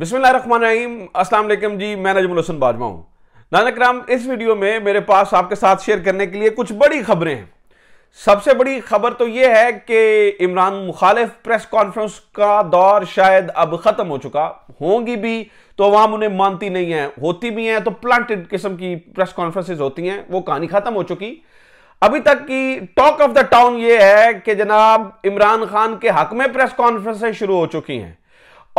बिस्मिल्लाम अस्सलाम जी मैं नजमुल हसन बाजवा हूँ नानक राम इस वीडियो में मेरे पास आपके साथ शेयर करने के लिए कुछ बड़ी खबरें हैं सबसे बड़ी खबर तो ये है कि इमरान मुखालिफ प्रेस कॉन्फ्रेंस का दौर शायद अब ख़त्म हो चुका होंगी भी तो अवाम उन्हें मानती नहीं है होती भी हैं तो प्लांटेड किस्म की प्रेस कॉन्फ्रेंसेज होती हैं वो कहानी ख़त्म हो चुकी अभी तक की टॉक ऑफ द टाउन ये है कि जनाब इमरान खान के हक में प्रेस कॉन्फ्रेंसें शुरू हो चुकी हैं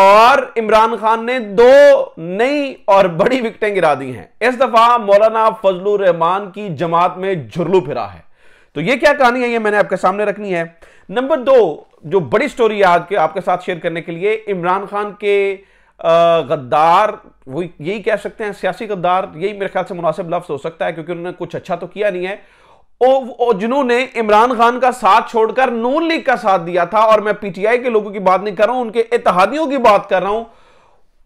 और इमरान खान ने दो नई और बड़ी विकटें गिरा दी हैं इस दफा मौलाना फजलुर रहमान की जमात में झुरलू फिरा है तो ये क्या कहानी है ये मैंने आपके सामने रखनी है नंबर दो जो बड़ी स्टोरी है आज के आपके साथ शेयर करने के लिए इमरान खान के गद्दार वो यही कह सकते हैं सियासी गद्दार यही मेरे ख्याल से मुनासिब लफ्ज हो सकता है क्योंकि उन्होंने कुछ अच्छा तो किया नहीं है जिन्होंने इमरान खान का साथ छोड़कर नून लीग का साथ दिया था और मैं पीटीआई के लोगों की बात नहीं कर रहा हूं उनके इतिहादियों की बात कर रहा हूं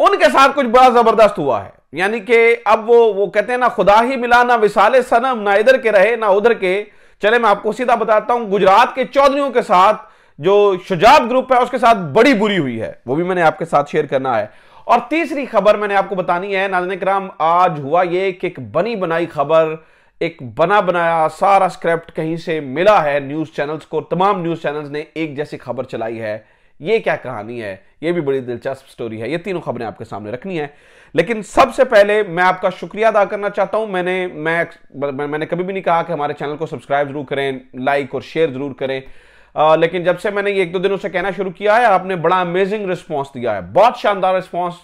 उनके साथ कुछ बड़ा जबरदस्त हुआ है यानी कि अब वो वो कहते हैं ना खुदा ही मिला ना विशाल सनम ना इधर के रहे ना उधर के चले मैं आपको सीधा बताता हूं गुजरात के चौधरी के साथ जो शुजात ग्रुप है उसके साथ बड़ी बुरी हुई है वो भी मैंने आपके साथ शेयर करना है और तीसरी खबर मैंने आपको बतानी है नाजन कराम आज हुआ ये कि एक बनी बनाई खबर एक बना बनाया सारा स्क्रिप्ट कहीं से मिला है न्यूज़ चैनल्स को तमाम न्यूज़ चैनल्स ने एक जैसी खबर चलाई है ये क्या कहानी है ये भी बड़ी दिलचस्प स्टोरी है ये तीनों खबरें आपके सामने रखनी है लेकिन सबसे पहले मैं आपका शुक्रिया अदा करना चाहता हूं मैंने मैं मैंने कभी भी नहीं कहा कि हमारे चैनल को सब्सक्राइब जरूर करें लाइक और शेयर जरूर करें आ, लेकिन जब से मैंने ये एक दो दिनों से कहना शुरू किया है आपने बड़ा अमेजिंग रिस्पॉन्स दिया है बहुत शानदार response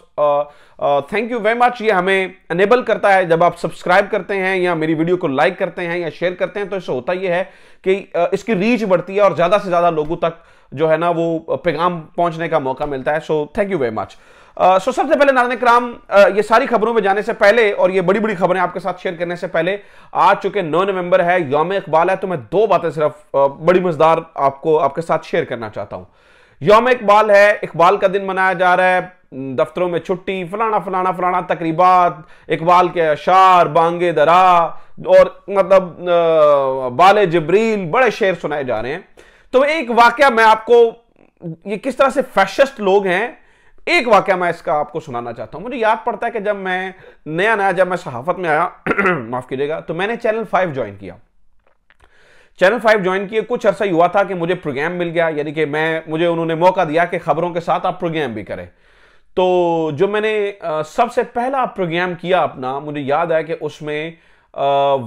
thank you very much ये हमें अनेबल करता है जब आप सब्सक्राइब करते हैं या मेरी वीडियो को लाइक करते हैं या शेयर करते हैं तो इससे होता यह है कि uh, इसकी रीच बढ़ती है और ज़्यादा से ज़्यादा लोगों तक जो है ना वो पैगाम पहुंचने का मौका मिलता है so thank you very much so सबसे पहले नाजन कराम ये सारी खबरों में जाने से पहले और ये बड़ी बड़ी खबरें आपके साथ शेयर करने से पहले आज चुके नौ नवंबर है योम इकबाल है तो मैं दो बातें सिर्फ बड़ी मजेदार आपको आपके साथ शेयर करना चाहता हूं योम इकबाल है इकबाल का दिन मनाया जा रहा है दफ्तरों में छुट्टी फलाना फलाना फलाना तकरीबा इकबाल के अशार बांगे दरा और मतलब बाल जबरील बड़े शेर सुनाए जा रहे हैं तो एक वाक्य मैं आपको ये किस तरह से फैशस्ट लोग हैं एक वाक्य मैं इसका आपको सुनाना चाहता हूँ मुझे याद पड़ता है कि जब मैं नया नया जब मैं सहाफत में आया माफ़ कीजिएगा तो मैंने चैनल फाइव ज्वाइन किया चैनल फाइव ज्वाइन किए कुछ अरसा हुआ था कि मुझे प्रोग्राम मिल गया यानी कि मैं मुझे उन्होंने मौका दिया कि खबरों के साथ आप प्रोग्राम भी करें तो जो मैंने सबसे पहला प्रोग्राम किया अपना मुझे याद है कि उसमें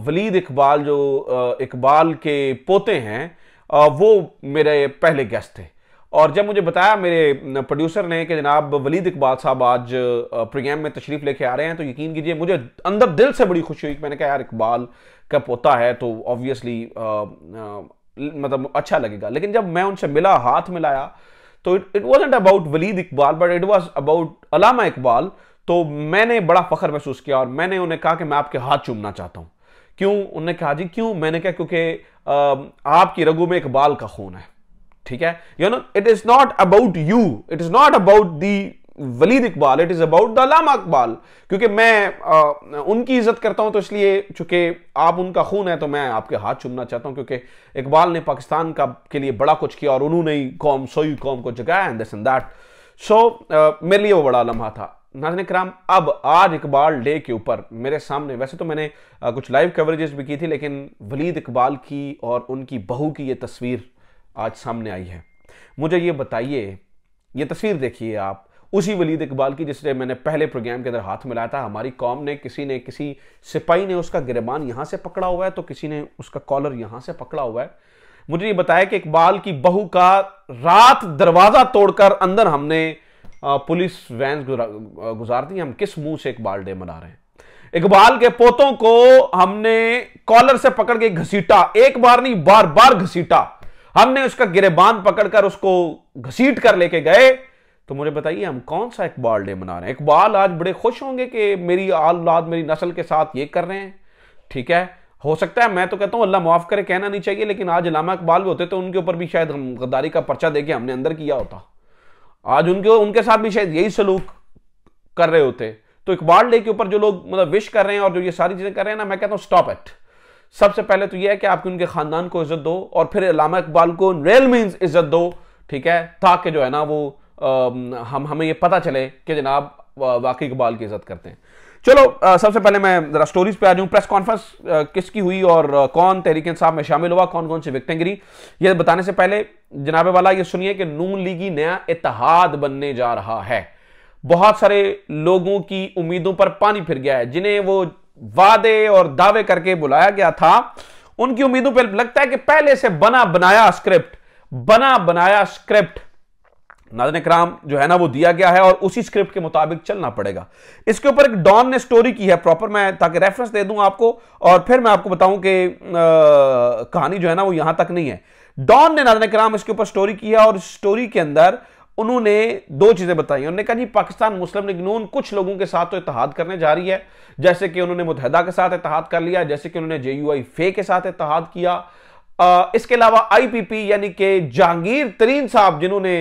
वलीद इकबाल जो इकबाल के पोते हैं वो मेरे पहले गेस्ट थे और जब मुझे बताया मेरे प्रोड्यूसर ने कि जनाब वलीद इकबाल साहब आज प्रोग्राम में तशरीफ लेके आ रहे हैं तो यकीन कीजिए मुझे अंदर दिल से बड़ी खुशी हुई कि मैंने कहा यार इकबाल का पोता है तो ऑब्वियसली मतलब अच्छा लगेगा लेकिन जब मैं उनसे मिला हाथ मिलाया तो it was about Waleed Iqbal but it was about Allama Iqbal तो मैंने बड़ा फख्र महसूस किया और मैंने उन्हें कहा कि मैं आपके हाथ चूमना चाहता हूँ क्यों उन्होंने कहा जी क्यों मैंने कहा क्योंकि आपकी रगु में इकबाल का खून है ठीक है you know it is not about you it is not about the Waleed Iqbal it is about the Allama Iqbal क्योंकि मैं आ, उनकी इज्जत करता हूं तो इसलिए चूंकि आप उनका खून है तो मैं आपके हाथ चुमना चाहता हूं क्योंकि इकबाल ने पाकिस्तान का के लिए बड़ा कुछ किया और उन्होंने ही कौम सोई कौम को जगाया एंड दिस एंड दैट सो मेरे लिए वो बड़ा लम्हा था नाजन कराम अब आज इकबाल डे के ऊपर मेरे सामने वैसे तो मैंने आ, कुछ लाइव कवरेजेस भी की थी लेकिन वलीद इकबाल की और उनकी बहू की ये तस्वीर आज सामने आई है मुझे ये बताइए ये तस्वीर देखिए आप उसी वलीद इकबाल की जिससे मैंने पहले प्रोग्राम के अंदर हाथ मिलाया था हमारी कॉम ने किसी ने किसी सिपाही ने उसका गिरबान यहाँ से पकड़ा हुआ है तो किसी ने उसका कॉलर यहाँ से पकड़ा हुआ है मुझे ये बताया कि इकबाल की बहू का रात दरवाज़ा तोड़कर अंदर हमने पुलिस वैन गुजार दी हम किस मुंह से इकबाल डे मना रहे हैं इकबाल के पोतों को हमने कॉलर से पकड़ के घसीटा एक बार नहीं बार बार घसीटा हमने उसका गिरेबान पकड़कर उसको घसीट कर लेके गए तो मुझे बताइए हम कौन सा इकबाल डे मना रहे हैं इकबाल आज बड़े खुश होंगे कि मेरी औलाद मेरी नस्ल के साथ ये कर रहे हैं ठीक है हो सकता है मैं तो कहता हूँ अल्लाह माफ़ करे कहना नहीं चाहिए लेकिन आज लामा इकबाल भी होते तो उनके ऊपर भी शायद हम गद्दारी का पर्चा देके हमने अंदर किया होता आज उनके उनके साथ भी शायद यही सलूक कर रहे होते तो इकबाल डे के ऊपर जो लोग मतलब विश कर रहे हैं और जो ये सारी चीज़ें कर रहे हैं ना मैं कहता हूँ स्टॉप एट सबसे पहले तो यह है कि आपकी उनके खानदान को इज्जत दो और फिर अलामा इकबाल को रियल मीन इज्जत दो ठीक है ताकि जो है ना वो आ, हम हमें ये पता चले कि जनाब वाकई इकबाल की इज्जत करते हैं चलो आ, सबसे पहले मैं जरा स्टोरीज पे आ जाऊँ प्रेस कॉन्फ्रेंस किसकी हुई और आ, कौन तहरीक साहब में शामिल हुआ कौन कौन सी विकटें गिरी ये बताने से पहले जनाबे वाला ये सुनिए कि नून लीगी नया इतिहाद बनने जा रहा है बहुत सारे लोगों की उम्मीदों पर पानी फिर गया है जिन्हें वो वादे और दावे करके बुलाया गया था उनकी उम्मीदों पर लगता है कि पहले से बना बनाया स्क्रिप्ट बना बनाया स्क्रिप्ट नादन कराम जो है ना वो दिया गया है और उसी स्क्रिप्ट के मुताबिक चलना पड़ेगा इसके ऊपर एक डॉन ने स्टोरी की है प्रॉपर मैं ताकि रेफरेंस दे दूं आपको और फिर मैं आपको बताऊं कि कहानी जो है ना वो यहां तक नहीं है डॉन ने नाजन कराम इसके ऊपर स्टोरी की है और स्टोरी के अंदर उन्होंने दो चीज़ें बताई उन्होंने कहा जी पाकिस्तान मुस्लिम लीग नून कुछ लोगों के साथ तो इतिहाद करने जा रही है जैसे कि उन्होंने मुतहदा के साथ इतिहाद कर लिया जैसे कि उन्होंने जे यू आई फे के साथ इतिहाद किया आ, इसके अलावा आई पी पी यानी कि जहांगीर तरीन साहब जिन्होंने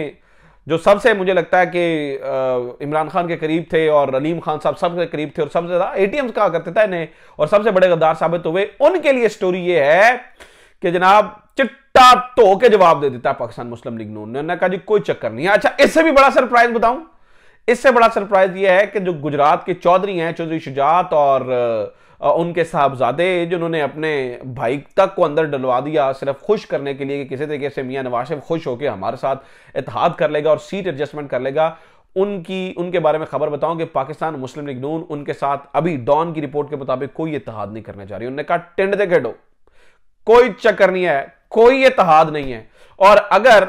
जो सबसे मुझे लगता है कि इमरान खान के करीब थे और रलीम खान साहब सबसे करीब थे और सबसे ज़्यादा ए टी एम कहा करते थे इन्हें और सबसे बड़े गद्दार साबित हुए उनके लिए स्टोरी ये है कि जनाब टाप तो के जवाब दे देता पाकिस्तान मुस्लिम लीग नून ने उन्होंने कहा जी कोई चक्कर नहीं है अच्छा इससे भी बड़ा सरप्राइज बताऊं इससे बड़ा सरप्राइज यह है कि जो गुजरात के चौधरी हैं चौधरी शुजात और उनके साहबजादे जिन्होंने अपने भाई तक को अंदर डलवा दिया सिर्फ खुश करने के लिए कि किसी तरीके से मियाँ नवाज शरीफ खुश होकर हमारे साथ इतिहाद कर लेगा और सीट एडजस्टमेंट कर लेगा उनकी उनके बारे में खबर बताऊं कि पाकिस्तान मुस्लिम लीग नून उनके साथ अभी डॉन की रिपोर्ट के मुताबिक कोई इतिहाद नहीं करने जा रही उन्होंने कहा टेंड दे खेडो कोई चक्कर नहीं है कोई इतिहाद नहीं है और अगर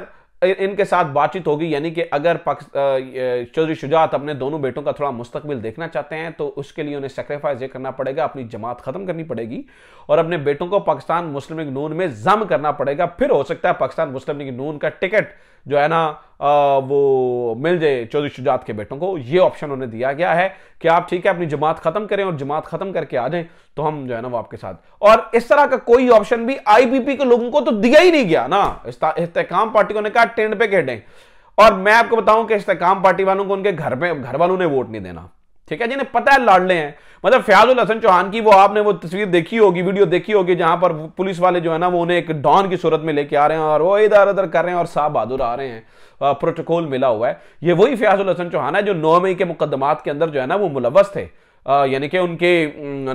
इनके साथ बातचीत होगी यानी कि अगर चौधरी शुजात अपने दोनों बेटों का थोड़ा मुस्तकबिल देखना चाहते हैं तो उसके लिए उन्हें सेक्रीफाइस ये करना पड़ेगा अपनी जमात खत्म करनी पड़ेगी और अपने बेटों को पाकिस्तान मुस्लिम लीग नून में जम करना पड़ेगा फिर हो सकता है पाकिस्तान मुस्लिम लीग नून का टिकट जो है ना वो मिल जाए चौधरी शुजात के बेटों को ये ऑप्शन उन्हें दिया गया है कि आप ठीक है अपनी जमात ख़त्म करें और जमात ख़त्म करके आ जाए तो हम जो है ना वो आपके साथ और इस तरह का कोई ऑप्शन भी आईपीपी के लोगों को तो दिया ही नहीं गया ना इस्तेकाम पार्टियों ने कहा टेंड पे कह दें और मैं आपको बताऊं कि इस्तेकाम पार्टी वालों को उनके घर में घर वालों ने वोट नहीं देना ठीक है जिन्हें पता है लाडले हैं मतलब फयाजुल हसन चौहान की वो आपने वो तस्वीर देखी होगी वीडियो देखी होगी जहां पर पुलिस वाले जो है ना वो उन्हें एक डॉन की सूरत में लेके आ रहे हैं और वो इधर उधर कर रहे हैं और साहब बहादुर आ रहे हैं प्रोटोकॉल मिला हुआ है ये वही फयाजुल हसन चौहान है जो नौ मई के मुकदमात के अंदर जो है ना वो मुलवस थे यानी कि उनके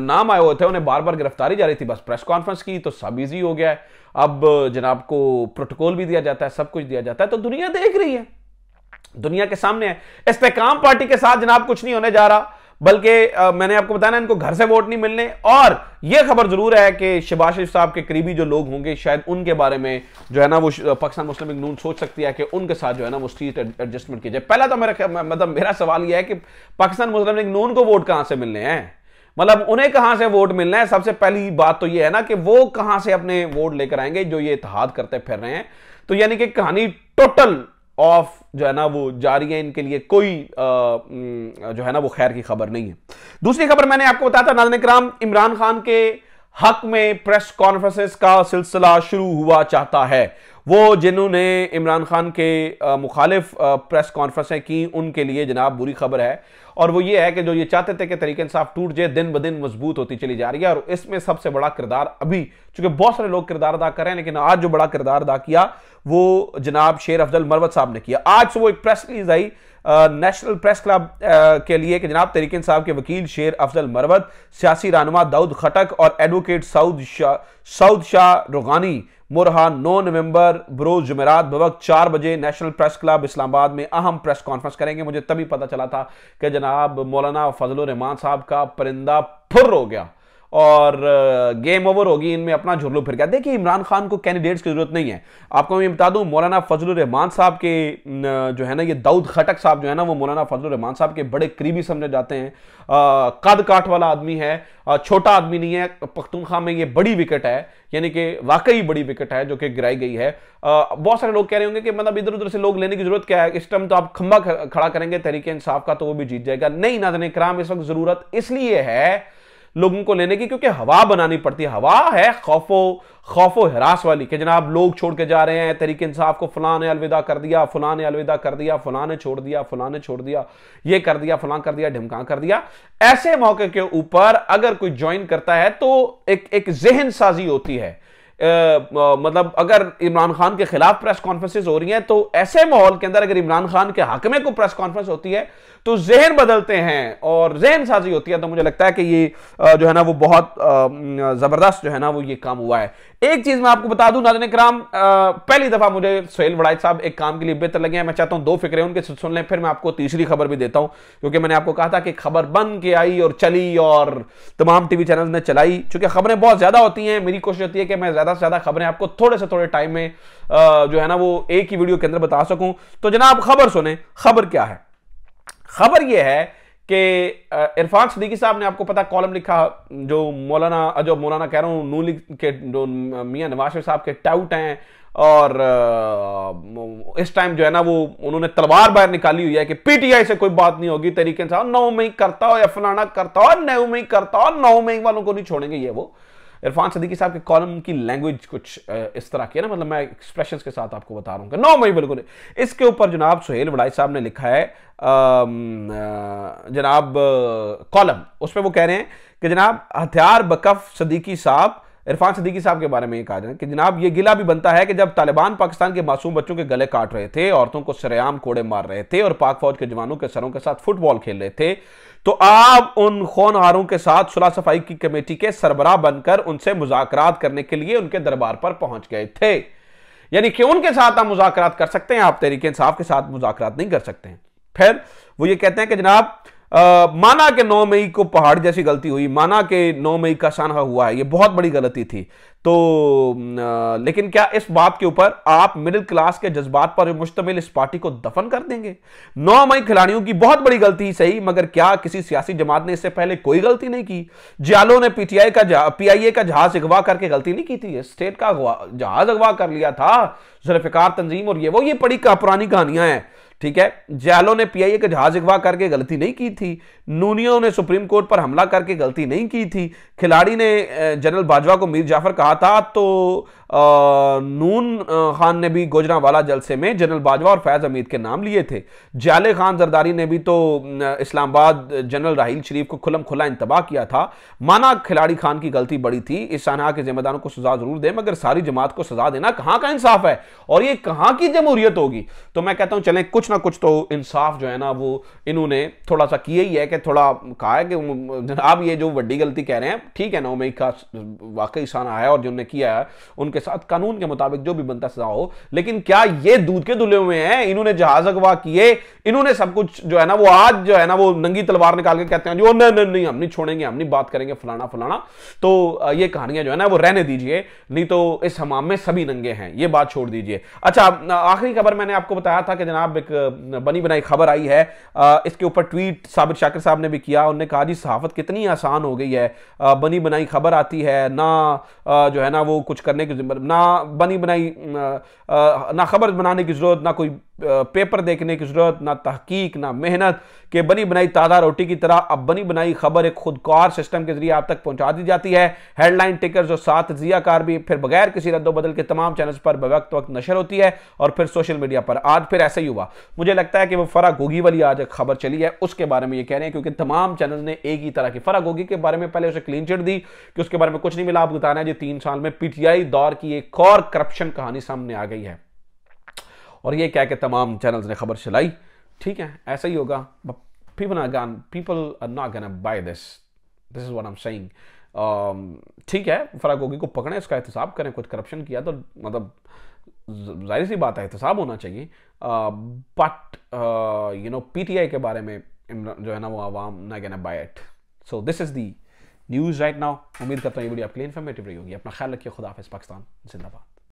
नाम आए हुए थे उन्हें बार बार गिरफ्तारी जा रही थी बस प्रेस कॉन्फ्रेंस की तो सब ईजी हो गया है अब जनाब को प्रोटोकॉल भी दिया जाता है सब कुछ दिया जाता है तो दुनिया देख रही है दुनिया के सामने है इस्तेकाम पार्टी के साथ जनाब कुछ नहीं होने जा रहा बल्कि मैंने आपको बताया ना इनको घर से वोट नहीं मिलने और यह खबर जरूर है कि शबाज शरीफ साहब के करीबी जो लोग होंगे शायद उनके बारे में जो है ना वो पाकिस्तान मुस्लिम नून सोच सकती है कि उनके साथ जो है ना वो सीट एडजस्टमेंट की जाए पहला तो मेरा मतलब मेरा सवाल यह है कि पाकिस्तान मुस्लिम नून को वोट कहां से मिलने हैं मतलब उन्हें कहां से वोट मिलना है सबसे पहली बात तो यह है ना कि वो कहां से अपने वोट लेकर आएंगे जो ये इतिहाद करते फिर रहे हैं तो यानी कि कहानी टोटल ऑफ जो है ना वो जारी है इनके लिए कोई आ, जो है ना वो खैर की खबर नहीं है दूसरी खबर मैंने आपको बताया था नाजन कराम इमरान खान के हक में प्रेस कॉन्फ्रेंसेस का सिलसिला शुरू हुआ चाहता है वो जिन्होंने इमरान खान के मुखालिफ प्रेस कॉन्फ्रेंसें की उनके लिए जनाब बुरी खबर है और वो ये है कि जो ये चाहते थे कि तरीके इंसाफ टूट जाए दिन ब दिन मजबूत होती चली जा रही है और इसमें सबसे बड़ा किरदार अभी चूंकि बहुत सारे लोग किरदार अदा कर रहे हैं लेकिन आज जो बड़ा किरदार अदा किया वो जनाब शेर अफजल मरवत साहब ने किया आज से वो एक प्रेस रिलीज आई नेशनल प्रेस क्लब के लिए कि जनाब तरीके साहब के वकील शेर अफजल मरवत सियासी रानुमा दाऊद खटक और एडवोकेट सऊद शाह सऊद शाह रोगानी मुरहा नौ नवंबर बरोज जमेरात बवक चार बजे नेशनल प्रेस क्लब इस्लामाबाद में अहम प्रेस कॉन्फ्रेंस करेंगे मुझे तभी पता चला था कि जनाब मौलाना फजल रहमान साहब का परिंदा फुर्र हो गया और गेम ओवर होगी इनमें अपना झुरलू फिर गया देखिए इमरान खान को कैंडिडेट्स की जरूरत नहीं है आपको मैं बता दूं मौलाना फजल रहमान साहब के जो है ना ये दाऊद खटक साहब जो है ना वो मौलाना फजल रहमान साहब के बड़े करीबी समझे जाते हैं कद काट वाला आदमी है छोटा आदमी नहीं है पख्तूनखा में ये बड़ी विकेट है यानी कि वाकई बड़ी विकेट है जो कि गिराई गई है बहुत सारे लोग कह रहे होंगे कि मतलब इधर उधर से लोग लेने की जरूरत क्या है इस टाइम तो आप खंबा खड़ा करेंगे तरीके इंसाफ का तो वो भी जीत जाएगा नहीं नाजन कराम इस वक्त जरूरत इसलिए है लोगों को लेने की क्योंकि हवा बनानी पड़ती है हवा है खौफो खौफो हरास वाली कि जनाब लोग छोड़ के जा रहे हैं तरीके इंसाफ को फलां ने अलविदा कर दिया फलां ने अलविदा कर दिया फलां ने छोड़ दिया फलां ने छोड़ दिया ये कर दिया फलां कर दिया ढिमका कर दिया ऐसे मौके के ऊपर अगर कोई ज्वाइन करता है तो एक एक जहन साजी होती है मतलब अगर इमरान खान के खिलाफ प्रेस कॉन्फ्रेंसिस हो रही हैं तो ऐसे माहौल के अंदर अगर इमरान खान के हक में को प्रेस कॉन्फ्रेंस होती है तो जहन बदलते हैं और जहन साजी होती है तो मुझे लगता है कि ये जो है ना वो बहुत ज़बरदस्त जो है ना वो ये काम हुआ है एक चीज मैं आपको बता दूं नाजन कराम पहली दफा मुझे सोहेल वड़ाई साहब एक काम के लिए बेहतर लगे हैं मैं चाहता हूं दो फिक्रे उनके सुन लें फिर मैं आपको तीसरी खबर भी देता हूं क्योंकि मैंने आपको कहा था कि खबर बन के आई और चली और तमाम टीवी चैनल ने चलाई चूंकि खबरें बहुत ज्यादा होती हैं मेरी कोशिश होती है कि मैं ज्यादा से ज्यादा खबरें आपको थोड़े से थोड़े टाइम में जो है ना वो एक ही वीडियो के अंदर बता सकूं तो जनाब खबर सुने खबर क्या है खबर यह है कि इरफान सदीकी साहब ने आपको पता कॉलम लिखा जो मौलाना जो मौलाना कह रहा हूँ नू लिख के जो मियाँ नवाज शरीफ साहब के टाउट हैं और इस टाइम जो है ना वो उन्होंने तलवार बाहर निकाली हुई है कि पीटीआई से कोई बात नहीं होगी तरीके से नौ मई करता हो या फलाना करता हो नौ मई करता हो नौ मई वालों को नहीं छोड़ेंगे ये वो इरफान सदीकी साहब के कॉलम की लैंग्वेज कुछ इस तरह की है ना मतलब मैं एक्सप्रेशन के साथ आपको बता रहा हूँ नो मई बिल्कुल इसके ऊपर जनाब सुहेल वड़ाई साहब ने लिखा है जनाब कॉलम उसमें वो कह रहे हैं कि जनाब हथियार बकफ सदीकी साहब इरफान सदीकी साहब के बारे में ये कहा जाए कि जनाब ये गिला भी बनता है कि जब तालिबान पाकिस्तान के मासूम बच्चों के गले काट रहे थे औरतों को सरेआम कोड़े मार रहे थे और पाक फौज के जवानों के सरों के साथ फुटबॉल खेल रहे थे तो आप उन खूनहारों के साथ सुलह सफाई की कमेटी के सरबराह बनकर उनसे मुजाकरात करने के लिए उनके दरबार पर पहुंच गए थे यानी कि उनके साथ आप मुजाकर कर सकते हैं आप तहरीक इंसाफ के साथ मुजाकर नहीं कर सकते हैं फिर वो ये कहते हैं कि जनाब माना के 9 मई को पहाड़ जैसी गलती हुई माना के 9 मई का सानहा हुआ है ये बहुत बड़ी गलती थी तो आ, लेकिन क्या इस बात के ऊपर आप मिडिल क्लास के जज्बात पर मुश्तमिल इस पार्टी को दफन कर देंगे 9 मई खिलाड़ियों की बहुत बड़ी गलती सही मगर क्या किसी सियासी जमात ने इससे पहले कोई गलती नहीं की जियालो ने पीटीआई का पीआईए का जहाज अगवा करके गलती नहीं की थी स्टेट का जहाज अगवा कर लिया था जुल्फिकार तंजीम और ये वो ये बड़ी पुरानी कहानियां हैं ठीक है जैलो ने पीआईए का जहाज अगवा करके गलती नहीं की थी नूनियों ने सुप्रीम कोर्ट पर हमला करके गलती नहीं की थी खिलाड़ी ने जनरल बाजवा को मीर जाफर कहा था तो नून खान ने भी गोजरावाला जलसे में जनरल बाजवा और फैज़ अमीद के नाम लिए थे जाले खान जरदारी ने भी तो इस्लामाबाद जनरल राहील शरीफ को खुलम खुला इंतबाह किया था माना खिलाड़ी खान की गलती बड़ी थी इस शाना के जिम्मेदारों को सजा ज़रूर दें मगर सारी जमात को सजा देना कहाँ का इंसाफ है और ये कहाँ की जमहूरियत होगी तो मैं कहता हूँ चलें कुछ ना कुछ तो इंसाफ जो है ना वो इन्होंने थोड़ा सा किया ही है कि थोड़ा कहा है कि जनाब ये जो वड्डी गलती कह रहे हैं ठीक है ना उमेद का वाकई शाना है और जिनने किया है उनके साथ कानून के मुताबिक जो भी बनता सजा हो लेकिन क्या ये दूध के दुले हुए हैं इन्होंने जहाज अगवा किए इन्होंने सब कुछ जो है ना वो आज जो है ना वो नंगी तलवार निकाल के कहते हैं जो नहीं नहीं नहीं हम नहीं छोड़ेंगे हम नहीं बात करेंगे फलाना फलाना तो ये कहानियां जो है ना वो रहने दीजिए नहीं तो इस हमाम में सभी नंगे हैं ये बात छोड़ दीजिए अच्छा आखिरी खबर मैंने आपको बताया था कि जनाब एक बनी बनाई खबर आई है इसके ऊपर ट्वीट साबिर शाकिर साहब ने भी किया उन्होंने कहा जी सहाफत कितनी आसान हो गई है बनी बनाई खबर आती है ना जो है ना वो कुछ करने की پێغمبەر بنا بەنی بنای ناخەبەر بنانێکی زۆر ناکۆی पेपर देखने की ज़रूरत ना तहकीक ना मेहनत के बनी बनाई ताज़ा रोटी की तरह अब बनी बनाई खबर एक खुदकार सिस्टम के जरिए आप तक पहुंचा दी जाती है हेडलाइन टिकर्स और साथ जियाकार भी फिर बगैर किसी रद्दोबदल के तमाम चैनल्स पर बवक्त वक्त नशर होती है और फिर सोशल मीडिया पर आज फिर ऐसा ही हुआ मुझे लगता है कि वो फ़रा गोगी वाली आज खबर चली है उसके बारे में ये कह रहे हैं क्योंकि तमाम चैनल ने एक ही तरह की फ़रा गोगी के बारे में पहले उसे क्लीन चिट दी कि उसके बारे में कुछ नहीं मिला आप बताना है जी तीन साल में पीटीआई दौर की एक और करप्शन कहानी सामने आ गई है और ये क्या कि तमाम चैनल्स ने खबर चलाई ठीक है ऐसा ही होगा people are gun people are not gun by this this is one am saying ठीक है फराग होगी को पकड़ें उसका एहतसाब करें कुछ करप्शन किया तो मतलब जाहिर सी बात है एहतसाब होना चाहिए बट यू नो पीटीआई के बारे में जो है ना वो आवाम ना कहना bye it so this is the news right now उम्मीद करता हूँ ये वीडियो आपके लिए इन्फॉर्मेटिव रही होगी अपना ख्याल रखिए खुदाफिज पाकिस्तान जिंदाबाद